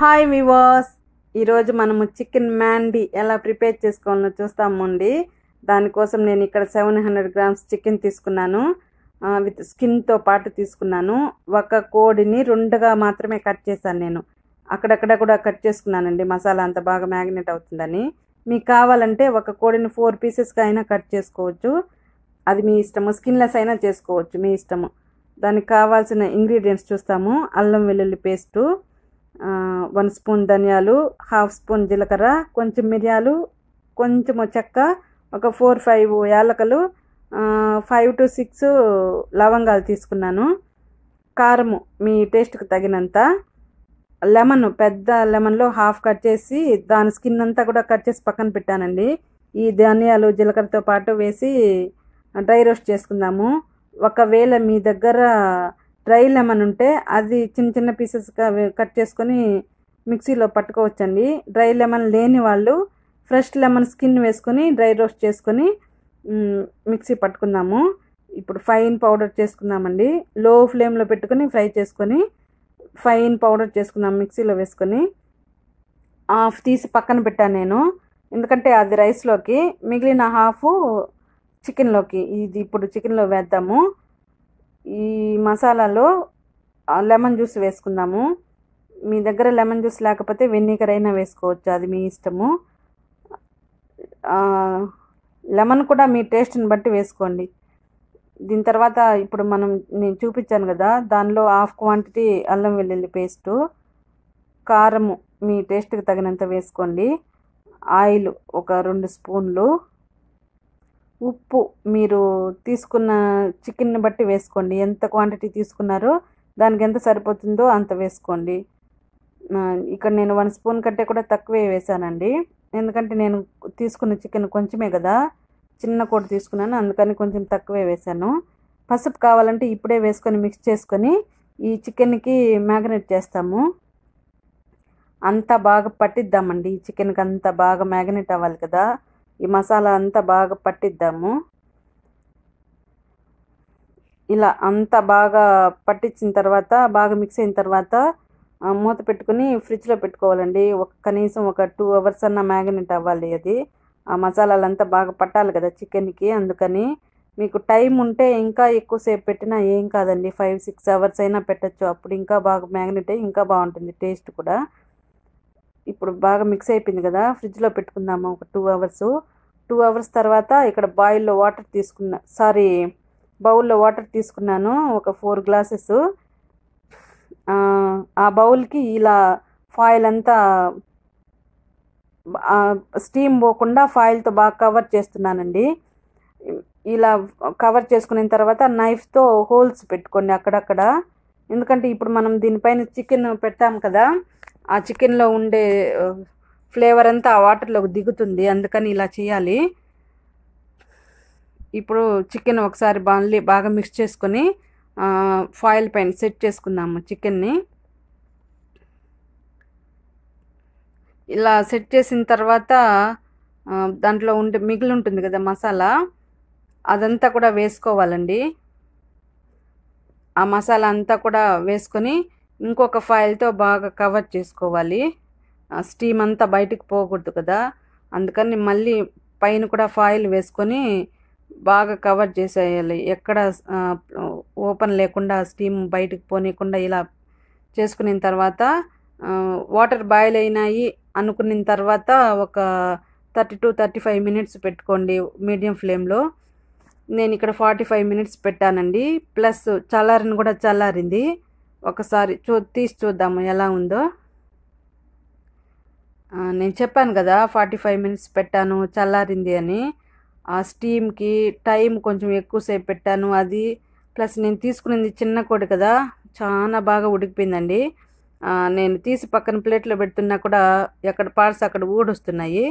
hi వివాస్ ఈరోజు మనము chicken మ్యాండీ ఎలా ప్రిపేర్ చేసుకోవాలో చూస్తామండి దానికోసం నేను ఇక్కడ సెవెన్ హండ్రెడ్ గ్రామ్స్ చికెన్ తీసుకున్నాను విత్ స్కిన్తో పాటు తీసుకున్నాను ఒక కోడిని రెండుగా మాత్రమే కట్ చేశాను నేను అక్కడక్కడ కూడా కట్ చేసుకున్నానండి మసాలా అంత బాగా మ్యాగ్నెట్ అవుతుందని మీకు కావాలంటే ఒక కోడిని ఫోర్ పీసెస్గా అయినా కట్ చేసుకోవచ్చు అది మీ ఇష్టము స్కిన్లెస్ అయినా చేసుకోవచ్చు మీ ఇష్టము దానికి కావాల్సిన ఇంగ్రీడియంట్స్ చూస్తాము అల్లం వెల్లుల్లి పేస్టు వన్ స్పూన్ ధనియాలు హాఫ్ స్పూన్ జీలకర్ర కొంచెం మిరియాలు కొంచెము చెక్క ఒక ఫోర్ ఫైవ్ యాలకలు ఫైవ్ టు సిక్స్ లవంగాలు తీసుకున్నాను కారము మీ టేస్ట్కి తగినంత లెమన్ పెద్ద లెమన్లో హాఫ్ కట్ చేసి దాని స్కిన్ అంతా కూడా కట్ చేసి పక్కన పెట్టానండి ఈ ధనియాలు జీలకర్రతో పాటు వేసి డ్రై రోస్ట్ చేసుకుందాము ఒకవేళ మీ దగ్గర రైలు ఏమైనా ఉంటే అది చిన్న చిన్న పీసెస్గా కట్ చేసుకొని మిక్సీలో పట్టుకోవచ్చండి డ్రై లెమన్ లేని వాళ్ళు ఫ్రెష్ లెమన్ స్కిన్ వేసుకొని డ్రై రోస్ట్ చేసుకొని మిక్సీ పట్టుకుందాము ఇప్పుడు ఫైన్ పౌడర్ చేసుకుందామండి లో ఫ్లేమ్లో పెట్టుకొని ఫ్రై చేసుకొని ఫైన్ పౌడర్ చేసుకుందాం మిక్సీలో వేసుకొని హాఫ్ తీసి పక్కన పెట్టాను నేను ఎందుకంటే అది రైస్లోకి మిగిలిన హాఫ్ చికెన్లోకి ఇది ఇప్పుడు చికెన్లో వేద్దాము ఈ మసాలాలో లెమన్ జ్యూస్ వేసుకుందాము మీ దగ్గర లెమన్ జ్యూస్ లేకపోతే వెన్నీకర్ అయినా వేసుకోవచ్చు అది మీ ఇష్టము లెమన్ కూడా మీ టేస్ట్ని బట్టి వేసుకోండి దీని తర్వాత ఇప్పుడు మనం నేను చూపించాను కదా దానిలో హాఫ్ క్వాంటిటీ అల్లం వెల్లుల్లి పేస్టు కారము మీ టేస్ట్కి తగినంత వేసుకోండి ఆయిల్ ఒక రెండు స్పూన్లు ఉప్పు మీరు తీసుకున్న చికెన్ని బట్టి వేసుకోండి ఎంత క్వాంటిటీ తీసుకున్నారో దానికి ఎంత సరిపోతుందో అంత వేసుకోండి ఇక్కడ నేను వన్ స్పూన్ కంటే కూడా తక్కువే వేసానండి ఎందుకంటే నేను తీసుకున్న చికెన్ కొంచెమే కదా చిన్న కూడా తీసుకున్నాను అందుకని కొంచెం తక్కువే వేసాను పసుపు కావాలంటే ఇప్పుడే వేసుకొని మిక్స్ చేసుకొని ఈ చికెన్కి మ్యాగ్నేట్ చేస్తాము అంతా బాగా పట్టిద్దామండి ఈ చికెన్కి అంతా బాగా మ్యాగ్నేట్ అవ్వాలి కదా ఈ మసాలా అంతా బాగా పట్టిద్దాము ఇలా అంతా బాగా పట్టించిన తర్వాత బాగా మిక్స్ అయిన తర్వాత మూత పెట్టుకుని ఫ్రిడ్జ్లో పెట్టుకోవాలండి ఒక కనీసం ఒక టూ అవర్స్ అన్న మ్యాగ్నెట్ అవ్వాలి అది ఆ మసాలాలంతా బాగా పట్టాలి కదా చికెన్కి అందుకని మీకు టైం ఉంటే ఇంకా ఎక్కువసేపు పెట్టినా ఏం కాదండి ఫైవ్ సిక్స్ అవర్స్ అయినా పెట్టచ్చు అప్పుడు ఇంకా బాగా మ్యాగ్నెట్ ఇంకా బాగుంటుంది టేస్ట్ కూడా ఇప్పుడు బాగా మిక్స్ అయిపోయింది కదా ఫ్రిడ్జ్లో పెట్టుకుందాము ఒక టూ అవర్స్ టూ అవర్స్ తర్వాత ఇక్కడ బాయిల్లో వాటర్ తీసుకున్నా సారీ బౌల్లో వాటర్ తీసుకున్నాను ఒక ఫోర్ గ్లాసెస్ ఆ బౌల్కి ఇలా ఫాయిల్ అంతా స్టీమ్ పోకుండా ఫాయిల్తో బాగా కవర్ చేస్తున్నానండి ఇలా కవర్ చేసుకున్న తర్వాత నైఫ్తో హోల్స్ పెట్టుకోండి అక్కడక్కడ ఎందుకంటే ఇప్పుడు మనం దీనిపైన చికెన్ పెట్టాము కదా ఆ చికెన్లో ఉండే ఫ్లేవర్ అంతా ఆ వాటర్లోకి దిగుతుంది అందుకని ఇలా చేయాలి ఇప్పుడు చికెన్ ఒకసారి బాగా బాగా మిక్స్ చేసుకొని ఫాయిల్ పైన సెట్ చేసుకుందాము చికెన్ని ఇలా సెట్ చేసిన తర్వాత దాంట్లో ఉండే మిగిలి ఉంటుంది కదా మసాలా అదంతా కూడా వేసుకోవాలండి ఆ మసాలా అంతా కూడా వేసుకొని ఇంకొక ఫైల్తో బాగా కవర్ చేసుకోవాలి స్టీమ్ అంతా బయటకు పోకూడదు కదా అందుకని మళ్ళీ పైన కూడా ఫాయిల్ వేసుకొని బాగా కవర్ చేసేయాలి ఎక్కడ ఓపెన్ లేకుండా స్టీమ్ బయటకు పోనీయకుండా ఇలా చేసుకున్న తర్వాత వాటర్ బాయిల్ అయినాయి అనుకున్న తర్వాత ఒక thirty to thirty five minutes పెట్టుకోండి మీడియం ఫ్లేమ్లో నేను ఇక్కడ ఫార్టీ ఫైవ్ మినిట్స్ పెట్టానండి ప్లస్ చల్లారిని కూడా చల్లారింది ఒకసారి చూ తీసి చూద్దాము ఎలా ఉందో నేను చెప్పాను కదా ఫార్టీ ఫైవ్ మినిట్స్ పెట్టాను చల్లారింది అని ఆ స్టీమ్కి టైం కొంచెం ఎక్కువసేపు పెట్టాను అది ప్లస్ నేను తీసుకునేది చిన్న కోడి కదా చాలా బాగా ఉడికిపోయిందండి నేను తీసి పక్కన ప్లేట్లో పెడుతున్నా కూడా ఎక్కడ పార్ట్స్ అక్కడ ఊడొస్తున్నాయి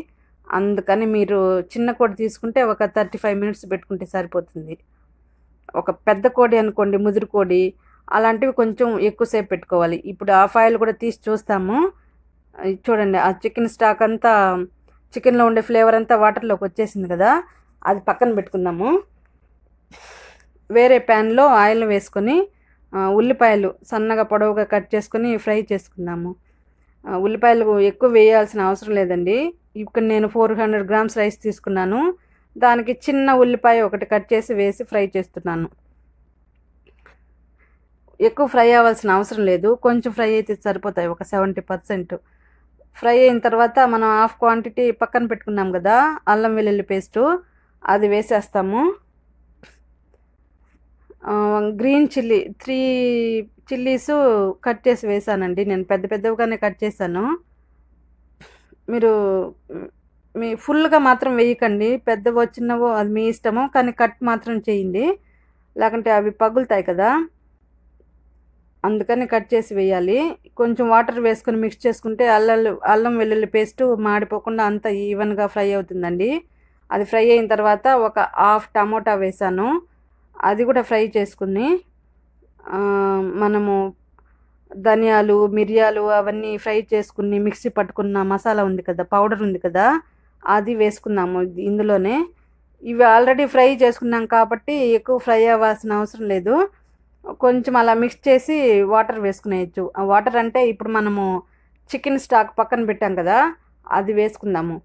అందుకని మీరు చిన్న కోడి తీసుకుంటే ఒక థర్టీ ఫైవ్ మినిట్స్ పెట్టుకుంటే సరిపోతుంది ఒక పెద్ద కోడి అనుకోండి ముదురు కోడి అలాంటివి కొంచెం ఎక్కువసేపు పెట్టుకోవాలి ఇప్పుడు ఆఫ్ ఆయిల్ కూడా తీసి చూస్తాము చూడండి ఆ చికెన్ స్టాక్ అంతా చికెన్లో ఉండే ఫ్లేవర్ అంతా వాటర్లోకి వచ్చేసింది కదా అది పక్కన పెట్టుకుందాము వేరే ప్యాన్లో ఆయిల్ వేసుకొని ఉల్లిపాయలు సన్నగా పొడవుగా కట్ చేసుకొని ఫ్రై చేసుకుందాము ఉల్లిపాయలు ఎక్కువ వేయాల్సిన అవసరం లేదండి ఇక్కడ నేను ఫోర్ హండ్రెడ్ గ్రామ్స్ రైస్ తీసుకున్నాను దానికి చిన్న ఉల్లిపాయ ఒకటి కట్ చేసి వేసి ఫ్రై చేస్తున్నాను ఎక్కువ ఫ్రై అవ్వాల్సిన అవసరం లేదు కొంచెం ఫ్రై అయితే సరిపోతాయి ఒక సెవెంటీ పర్సెంట్ ఫ్రై అయిన తర్వాత మనం హాఫ్ క్వాంటిటీ పక్కన పెట్టుకున్నాం కదా అల్లం వెల్లుల్లి పేస్టు అది వేసేస్తాము green chilli three chillies cut చేసి వేసానండి నేను పెద్ద పెద్దవిగానే కట్ చేశాను మీరు మీ ఫుల్గా మాత్రం వేయకండి పెద్దవో చిన్నవో అది మీ ఇష్టము కానీ కట్ మాత్రం చేయండి లేకుంటే అవి పగులుతాయి కదా అందుకని కట్ చేసి వేయాలి కొంచెం వాటర్ వేసుకొని మిక్స్ చేసుకుంటే అల్లం అల్లం వెల్లుల్లి పేస్ట్ మాడిపోకుండా అంత ఈవెన్గా ఫ్రై అవుతుందండి అది ఫ్రై అయిన తర్వాత ఒక హాఫ్ టమోటా వేసాను అది కూడా ఫ్రై చేసుకుని మనము ధనియాలు మిరియాలు అవన్నీ ఫ్రై చేసుకుని మిక్సీ పట్టుకున్న మసాలా ఉంది కదా పౌడర్ ఉంది కదా అది వేసుకున్నాము ఇందులోనే ఇవి ఆల్రెడీ ఫ్రై చేసుకున్నాం కాబట్టి ఎక్కువ ఫ్రై అవ్వాల్సిన అవసరం లేదు కొంచెం అలా మిక్స్ చేసి వాటర్ వేసుకునేయచ్చు వాటర్ అంటే ఇప్పుడు మనము చికెన్ స్టాక్ పక్కన పెట్టాం కదా అది వేసుకుందాము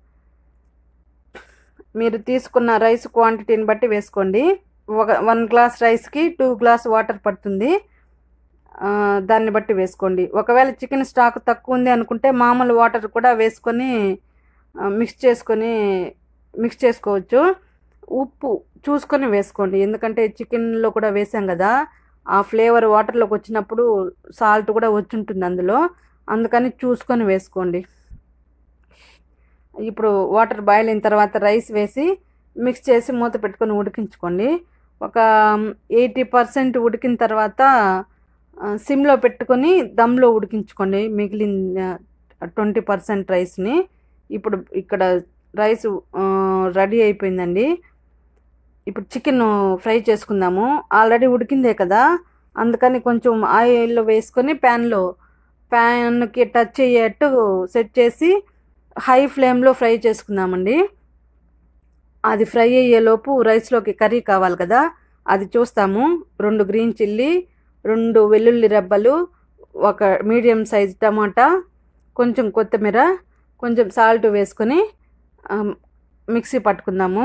మీరు తీసుకున్న రైస్ క్వాంటిటీని బట్టి వేసుకోండి ఒక వన్ గ్లాస్ రైస్కి టూ గ్లాస్ వాటర్ పడుతుంది దాన్ని బట్టి వేసుకోండి ఒకవేళ చికెన్ స్టాక్ తక్కువ ఉంది అనుకుంటే మామూలు వాటర్ కూడా వేసుకొని మిక్స్ చేసుకొని మిక్స్ చేసుకోవచ్చు ఉప్పు చూసుకొని వేసుకోండి ఎందుకంటే చికెన్లో కూడా వేసాం కదా ఆ ఫ్లేవర్ వాటర్లోకి వచ్చినప్పుడు సాల్ట్ కూడా వచ్చి ఉంటుంది అందులో అందుకని చూసుకొని వేసుకోండి ఇప్పుడు వాటర్ బాయిల్ అయిన తర్వాత రైస్ వేసి మిక్స్ చేసి మూత పెట్టుకొని ఉడికించుకోండి ఒక ఎయిటీ పర్సెంట్ ఉడికిన తర్వాత సిమ్లో పెట్టుకొని దమ్లో ఉడికించుకోండి మిగిలిన ట్వంటీ పర్సెంట్ రైస్ని ఇప్పుడు ఇక్కడ రైస్ రెడీ అయిపోయిందండి ఇప్పుడు చికెన్ ఫ్రై చేసుకుందాము ఆల్రెడీ ఉడికిందే కదా అందుకని కొంచెం ఆయిల్లో వేసుకొని ప్యాన్లో ప్యాన్కి టచ్ అయ్యేట్టు సెట్ చేసి హై ఫ్లేమ్లో ఫ్రై చేసుకుందామండి అది ఫ్రై అయ్యేలోపు రైస్లోకి కర్రీ కావాలి కదా అది చూస్తాము రెండు గ్రీన్ చిల్లీ రెండు వెల్లుల్లి రెబ్బలు ఒక మీడియం సైజ్ టమాటా కొంచెం కొత్తిమీర కొంచెం సాల్ట్ వేసుకొని మిక్సీ పట్టుకుందాము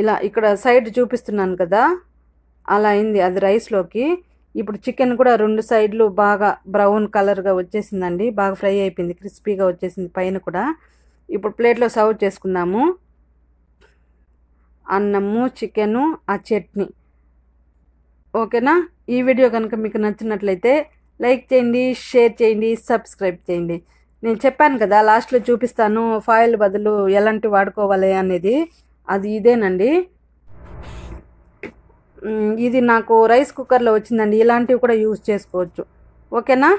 ఇలా ఇక్కడ సైడ్ చూపిస్తున్నాను కదా అలా అయింది అది రైస్లోకి ఇప్పుడు చికెన్ కూడా రెండు సైడ్లు బాగా బ్రౌన్ కలర్గా వచ్చేసిందండి బాగా ఫ్రై అయిపోయింది క్రిస్పీగా వచ్చేసింది పైన కూడా ఇప్పుడు ప్లేట్లో సర్వ్ చేసుకుందాము అన్నము చికెను ఆ చట్నీ ఓకేనా ఈ వీడియో కనుక మీకు నచ్చినట్లయితే లైక్ చేయండి షేర్ చేయండి సబ్స్క్రైబ్ చేయండి నేను చెప్పాను కదా లాస్ట్లో చూపిస్తాను ఫాయిల్ బదులు ఎలాంటి వాడుకోవాలి అనేది అది ఇదేనండి ఇది నాకు రైస్ కుక్కర్లో వచ్చిందండి ఇలాంటివి కూడా యూజ్ చేసుకోవచ్చు ఓకేనా